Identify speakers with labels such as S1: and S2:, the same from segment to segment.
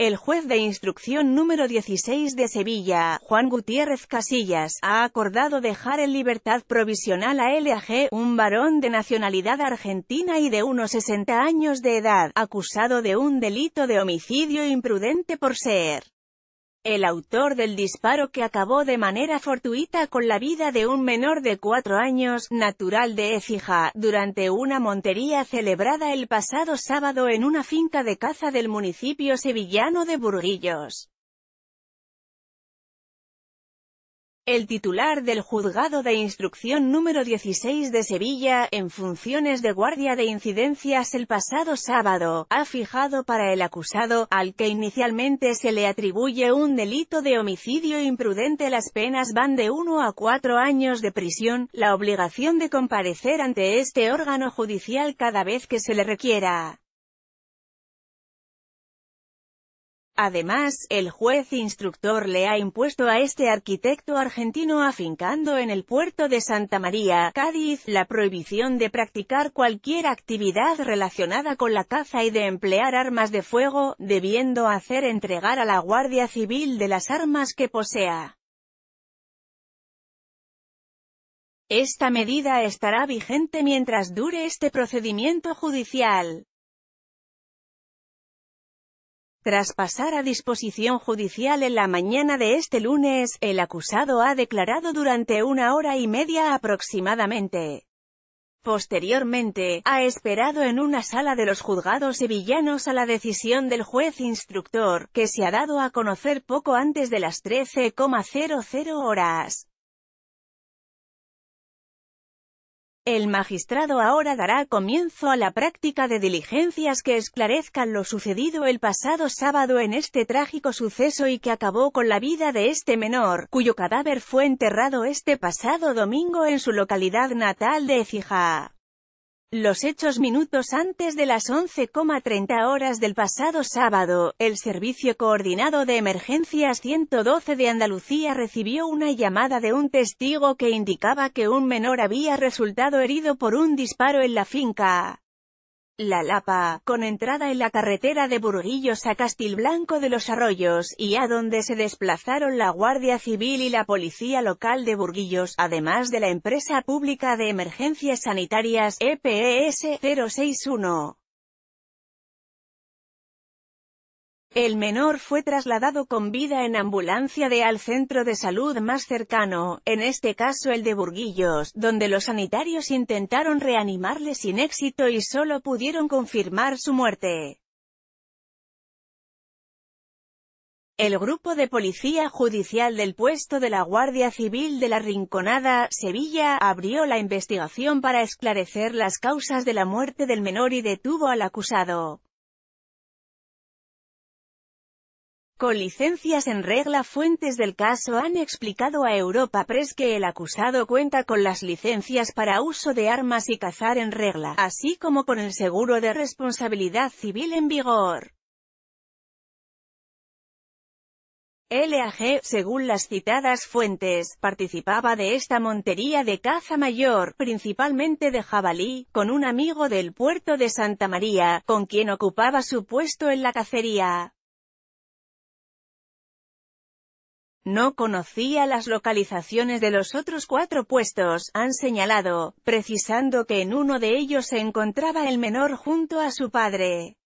S1: El juez de instrucción número 16 de Sevilla, Juan Gutiérrez Casillas, ha acordado dejar en libertad provisional a L.A.G., un varón de nacionalidad argentina y de unos 60 años de edad, acusado de un delito de homicidio imprudente por ser el autor del disparo que acabó de manera fortuita con la vida de un menor de cuatro años, natural de Écija, durante una montería celebrada el pasado sábado en una finca de caza del municipio sevillano de Burguillos. El titular del Juzgado de Instrucción número 16 de Sevilla, en funciones de guardia de incidencias el pasado sábado, ha fijado para el acusado, al que inicialmente se le atribuye un delito de homicidio imprudente las penas van de 1 a 4 años de prisión, la obligación de comparecer ante este órgano judicial cada vez que se le requiera. Además, el juez instructor le ha impuesto a este arquitecto argentino afincando en el puerto de Santa María, Cádiz, la prohibición de practicar cualquier actividad relacionada con la caza y de emplear armas de fuego, debiendo hacer entregar a la Guardia Civil de las armas que posea. Esta medida estará vigente mientras dure este procedimiento judicial. Tras pasar a disposición judicial en la mañana de este lunes, el acusado ha declarado durante una hora y media aproximadamente. Posteriormente, ha esperado en una sala de los juzgados sevillanos a la decisión del juez instructor, que se ha dado a conocer poco antes de las 13,00 horas. El magistrado ahora dará comienzo a la práctica de diligencias que esclarezcan lo sucedido el pasado sábado en este trágico suceso y que acabó con la vida de este menor, cuyo cadáver fue enterrado este pasado domingo en su localidad natal de Ecija. Los hechos minutos antes de las 11,30 horas del pasado sábado, el Servicio Coordinado de Emergencias 112 de Andalucía recibió una llamada de un testigo que indicaba que un menor había resultado herido por un disparo en la finca. La Lapa, con entrada en la carretera de Burguillos a Castilblanco de los Arroyos, y a donde se desplazaron la Guardia Civil y la Policía Local de Burguillos, además de la Empresa Pública de Emergencias Sanitarias, EPES 061. El menor fue trasladado con vida en ambulancia de al centro de salud más cercano, en este caso el de Burguillos, donde los sanitarios intentaron reanimarle sin éxito y solo pudieron confirmar su muerte. El grupo de policía judicial del puesto de la Guardia Civil de la Rinconada, Sevilla, abrió la investigación para esclarecer las causas de la muerte del menor y detuvo al acusado. con licencias en regla fuentes del caso han explicado a Europa Press que el acusado cuenta con las licencias para uso de armas y cazar en regla, así como con el seguro de responsabilidad civil en vigor. LAG, según las citadas fuentes, participaba de esta montería de caza mayor, principalmente de jabalí, con un amigo del puerto de Santa María, con quien ocupaba su puesto en la cacería. no conocía las localizaciones de los otros cuatro puestos, han señalado, precisando que en uno de ellos se encontraba el menor junto a su padre.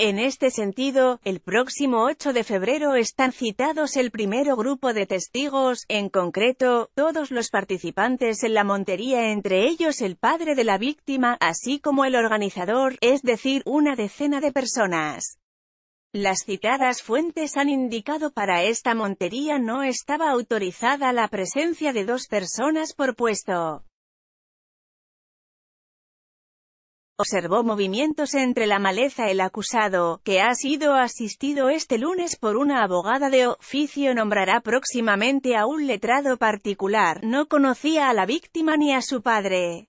S1: En este sentido, el próximo 8 de febrero están citados el primero grupo de testigos, en concreto, todos los participantes en la montería entre ellos el padre de la víctima, así como el organizador, es decir, una decena de personas. Las citadas fuentes han indicado para esta montería no estaba autorizada la presencia de dos personas por puesto. observó movimientos entre la maleza el acusado, que ha sido asistido este lunes por una abogada de oficio nombrará próximamente a un letrado particular, no conocía a la víctima ni a su padre.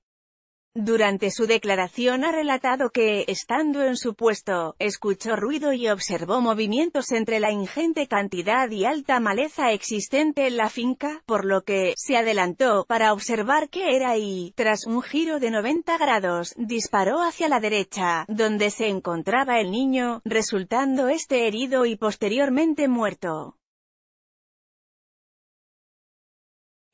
S1: Durante su declaración ha relatado que, estando en su puesto, escuchó ruido y observó movimientos entre la ingente cantidad y alta maleza existente en la finca, por lo que, se adelantó, para observar qué era y, tras un giro de 90 grados, disparó hacia la derecha, donde se encontraba el niño, resultando este herido y posteriormente muerto.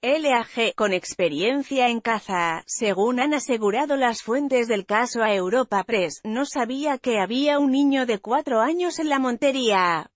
S1: LAG, con experiencia en caza, según han asegurado las fuentes del caso a Europa Press, no sabía que había un niño de cuatro años en la montería.